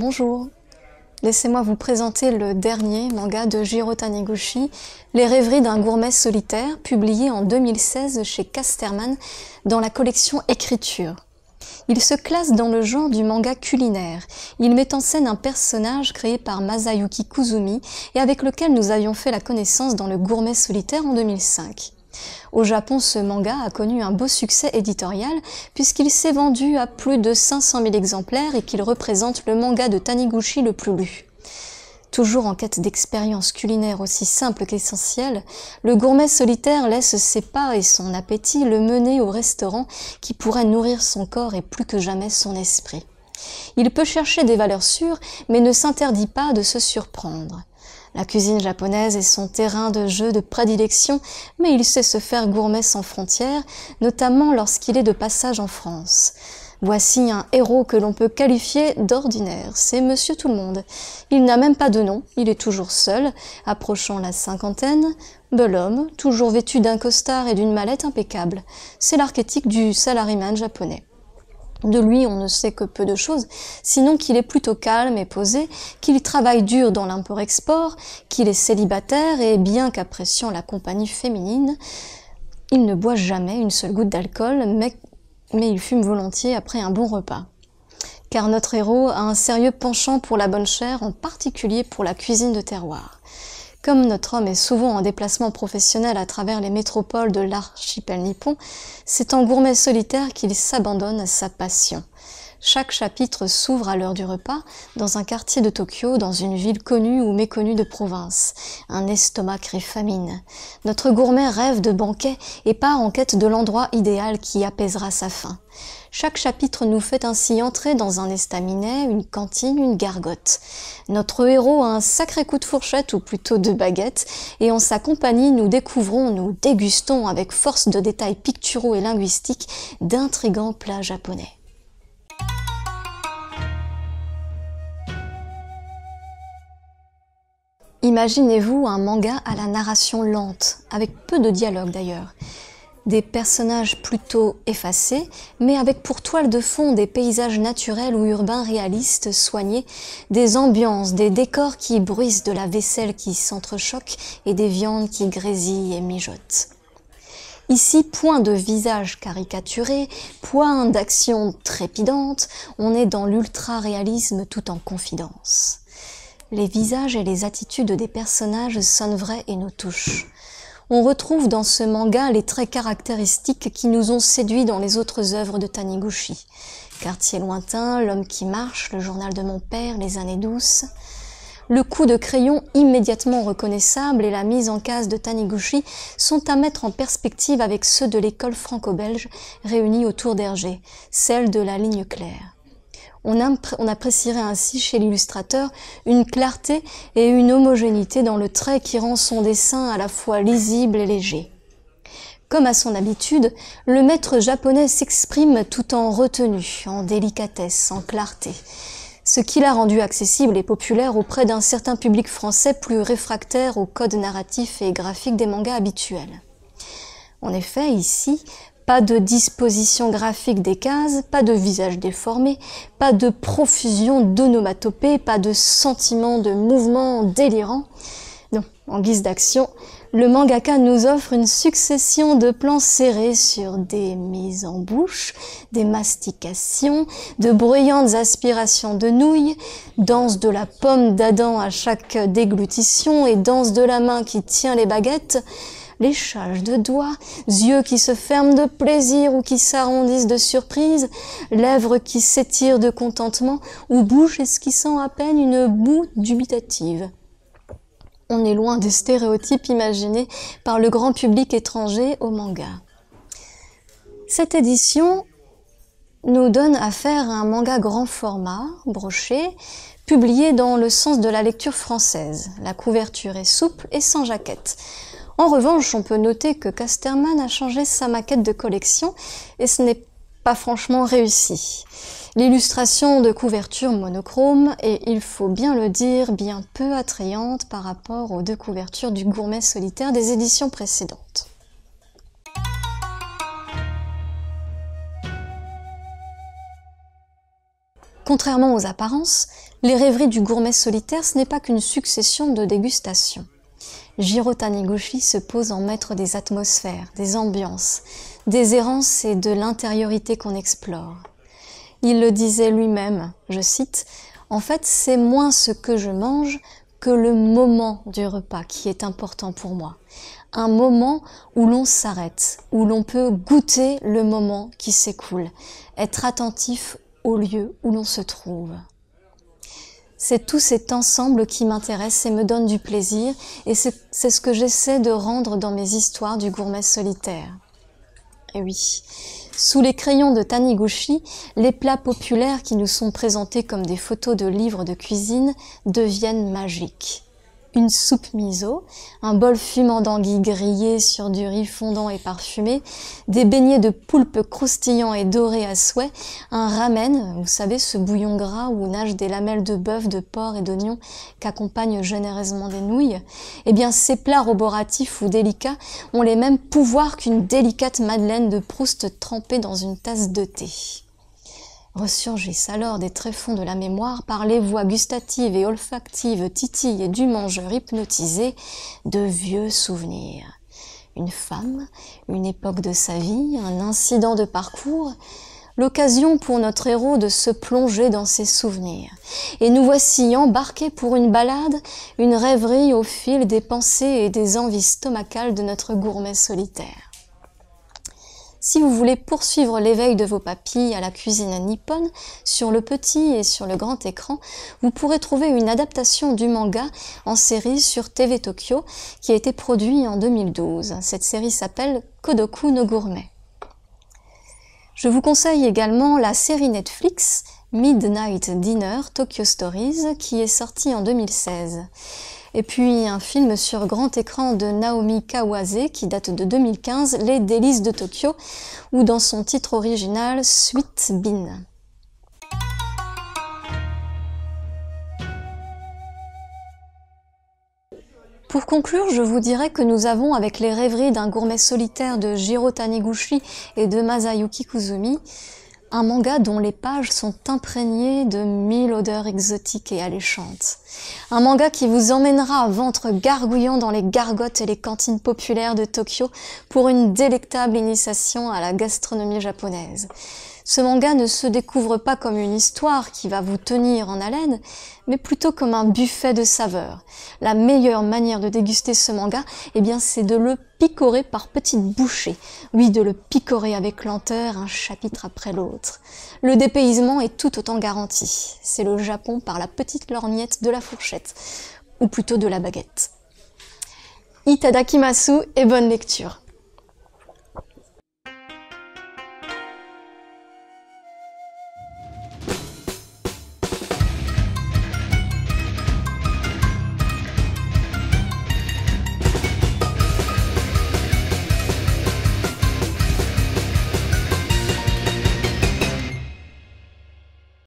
Bonjour. Laissez-moi vous présenter le dernier manga de Jiro Taniguchi, Les rêveries d'un gourmet solitaire, publié en 2016 chez Casterman dans la collection Écriture. Il se classe dans le genre du manga culinaire. Il met en scène un personnage créé par Masayuki Kuzumi et avec lequel nous avions fait la connaissance dans Le Gourmet Solitaire en 2005. Au Japon, ce manga a connu un beau succès éditorial puisqu'il s'est vendu à plus de 500 000 exemplaires et qu'il représente le manga de Taniguchi le plus lu. Toujours en quête d'expériences culinaires aussi simples qu'essentielles, le gourmet solitaire laisse ses pas et son appétit le mener au restaurant qui pourrait nourrir son corps et plus que jamais son esprit. Il peut chercher des valeurs sûres, mais ne s'interdit pas de se surprendre. La cuisine japonaise est son terrain de jeu de prédilection, mais il sait se faire gourmet sans frontières, notamment lorsqu'il est de passage en France. Voici un héros que l'on peut qualifier d'ordinaire, c'est Monsieur Tout le Monde. Il n'a même pas de nom, il est toujours seul, approchant la cinquantaine, bel homme, toujours vêtu d'un costard et d'une mallette impeccable. C'est l'archétype du salaryman japonais. De lui, on ne sait que peu de choses, sinon qu'il est plutôt calme et posé, qu'il travaille dur dans l'import-export, qu'il est célibataire et bien qu'appréciant la compagnie féminine, il ne boit jamais une seule goutte d'alcool, mais, mais il fume volontiers après un bon repas. Car notre héros a un sérieux penchant pour la bonne chair, en particulier pour la cuisine de terroir. Comme notre homme est souvent en déplacement professionnel à travers les métropoles de l'archipel nippon, c'est en gourmet solitaire qu'il s'abandonne à sa passion. Chaque chapitre s'ouvre à l'heure du repas dans un quartier de Tokyo, dans une ville connue ou méconnue de province. Un estomac crée famine. Notre gourmet rêve de banquet et part en quête de l'endroit idéal qui apaisera sa faim. Chaque chapitre nous fait ainsi entrer dans un estaminet, une cantine, une gargote. Notre héros a un sacré coup de fourchette ou plutôt de baguette, et en sa compagnie nous découvrons, nous dégustons avec force de détails picturaux et linguistiques d'intrigants plats japonais. Imaginez-vous un manga à la narration lente, avec peu de dialogue d'ailleurs. Des personnages plutôt effacés, mais avec pour toile de fond des paysages naturels ou urbains réalistes, soignés, des ambiances, des décors qui bruissent, de la vaisselle qui s'entrechoque et des viandes qui grésillent et mijotent. Ici, point de visage caricaturé, point d'action trépidante, on est dans l'ultra-réalisme tout en confidence les visages et les attitudes des personnages sonnent vrais et nous touchent. On retrouve dans ce manga les traits caractéristiques qui nous ont séduits dans les autres œuvres de Taniguchi. Quartier lointain, L'homme qui marche, Le journal de mon père, Les années douces. Le coup de crayon immédiatement reconnaissable et la mise en case de Taniguchi sont à mettre en perspective avec ceux de l'école franco-belge réunie autour d'Hergé, celle de la ligne claire. On, apprécierait ainsi chez l'illustrateur une clarté et une homogénéité dans le trait qui rend son dessin à la fois lisible et léger. Comme à son habitude, le maître japonais s'exprime tout en retenue, en délicatesse, en clarté, ce qui l'a rendu accessible et populaire auprès d'un certain public français plus réfractaire au code narratif et graphique des mangas habituels. En effet, ici, pas de disposition graphique des cases, pas de visage déformé, pas de profusion d'onomatopées, pas de sentiment de mouvement délirant. Non, en guise d'action, le mangaka nous offre une succession de plans serrés sur des mises en bouche, des mastications, de bruyantes aspirations de nouilles, danse de la pomme d'Adam à chaque déglutition et danse de la main qui tient les baguettes, léchage de doigts, yeux qui se ferment de plaisir ou qui s'arrondissent de surprise, lèvres qui s'étirent de contentement ou bouche esquissant à peine une boue dubitative. On est loin des stéréotypes imaginés par le grand public étranger au manga. Cette édition nous donne à faire un manga grand format, broché, publié dans le sens de la lecture française. La couverture est souple et sans jaquette. En revanche, on peut noter que Casterman a changé sa maquette de collection et ce n'est pas franchement réussi. L'illustration de couverture monochrome est, il faut bien le dire, bien peu attrayante par rapport aux deux couvertures du gourmet solitaire des éditions précédentes. Contrairement aux apparences, les rêveries du gourmet solitaire, ce n'est pas qu'une succession de dégustations. Jiro Taniguchi se pose en maître des atmosphères, des ambiances, des errances et de l'intériorité qu'on explore. Il le disait lui-même, je cite, En fait, c'est moins ce que je mange que le moment du repas qui est important pour moi. Un moment où l'on s'arrête, où l'on peut goûter le moment qui s'écoule, être attentif au lieu où l'on se trouve c'est tout cet ensemble qui m'intéresse et me donne du plaisir, et c'est ce que j'essaie de rendre dans mes histoires du gourmet solitaire. Et oui, sous les crayons de Taniguchi, les plats populaires qui nous sont présentés comme des photos de livres de cuisine deviennent magiques une soupe miso, un bol fumant d'anguilles grillées sur du riz fondant et parfumé, des beignets de poulpe croustillants et dorés à souhait, un ramen, vous savez, ce bouillon gras où nagent des lamelles de bœuf, de porc et d'oignons qu'accompagnent généreusement des nouilles, eh bien ces plats roboratifs ou délicats ont les mêmes pouvoirs qu'une délicate madeleine de Proust trempée dans une tasse de thé ressurgissent alors des tréfonds de la mémoire par les voix gustatives et olfactives titillées du mangeur hypnotisé de vieux souvenirs. Une femme, une époque de sa vie, un incident de parcours, l'occasion pour notre héros de se plonger dans ses souvenirs. Et nous voici embarqués pour une balade, une rêverie au fil des pensées et des envies stomacales de notre gourmet solitaire. Si vous voulez poursuivre l'éveil de vos papilles à la cuisine nippone, sur le petit et sur le grand écran, vous pourrez trouver une adaptation du manga en série sur TV Tokyo qui a été produit en 2012. Cette série s'appelle Kodoku no Gourmet. Je vous conseille également la série Netflix Midnight Dinner Tokyo Stories qui est sortie en 2016. Et puis un film sur grand écran de Naomi Kawase qui date de 2015, Les délices de Tokyo, ou dans son titre original, Sweet Bean. Pour conclure, je vous dirais que nous avons, avec les rêveries d'un gourmet solitaire de Jiro Taniguchi et de Masayuki Kuzumi, un manga dont les pages sont imprégnées de mille odeurs exotiques et alléchantes. Un manga qui vous emmènera à ventre gargouillant dans les gargotes et les cantines populaires de Tokyo pour une délectable initiation à la gastronomie japonaise. Ce manga ne se découvre pas comme une histoire qui va vous tenir en haleine, mais plutôt comme un buffet de saveurs. La meilleure manière de déguster ce manga, eh bien, c'est de le picorer par petites bouchées. Oui, de le picorer avec lenteur, un chapitre après l'autre. Le dépaysement est tout autant garanti. C'est le Japon par la petite lorgnette de la fourchette, ou plutôt de la baguette. Itadakimasu et bonne lecture.